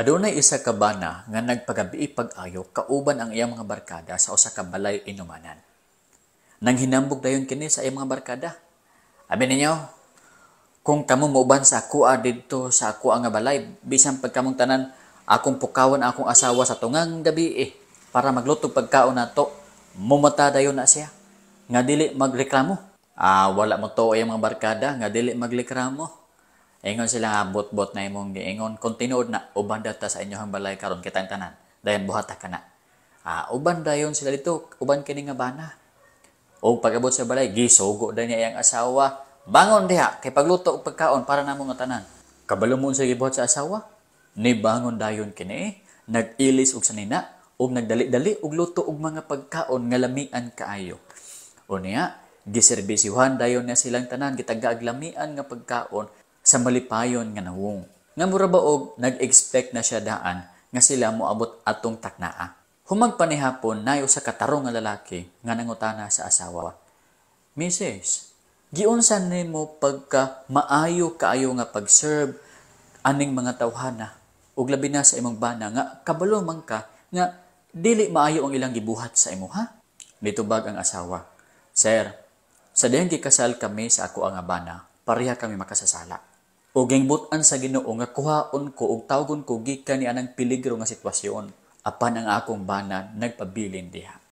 Adunay isa ka bana nga nagpagabi pag-ayo kauban ang iyang mga barkada sa usa ka balay inumanan. Nang hinambog dayon kini sa iyang mga barkada. Abi ninyo, kung kamo mauban sa ako didto sa ako nga balay bisan pag kamong tanan akong pukawan akong asawa sa tungang gabi eh, para magluto pagkaon nato mumata dayon na siya nga dili magreklamo. Ah, wala mo to iyang mga barkada nga dili magreklamo. Ingon sila bot-bot na imong giingon kontinuod na uban data sa inyohang balay karon kitang tanan. Dayon buhata kana. Ah, uban dayon sila dito, uban kini nga bana. O pagabot sa balay gisugo dayon niya ang asawa. Bangon diha kay pagluto og pagkaon para namo nga tanan. Kabalo mo sa gibuhat sa asawa. Ni bangon dayon kini eh. nagilis og sanina o nagdali-dali og luto og mga pagkaon nga lamian kaayo. O niya, giserbisihan dayon niya silang tanan gitagaag lamian nga pagkaon sa malipayon nga nawong. Nga mura baog, nag-expect na siya daan nga sila moabot atong taknaa. Humagpanihapon nayo sa katarong nga lalaki nga nangutana sa asawa. Mrs. Giunsan nimo pagka maayo kaayo nga pag-serve aning mga tawhana ug labi na sa imong bana nga kabalo man ka nga dili maayo ang ilang gibuhat sa imo ha? Nitubag ang asawa. Sir, sa dihang kasal kami sa ako ang abana, pareha kami makasasala. O gengbutan sa Ginoo nga kuhaon ko ug tawgon ko gikan ni anang peligro nga sitwasyon apan ang akong banan nagpabilin diha.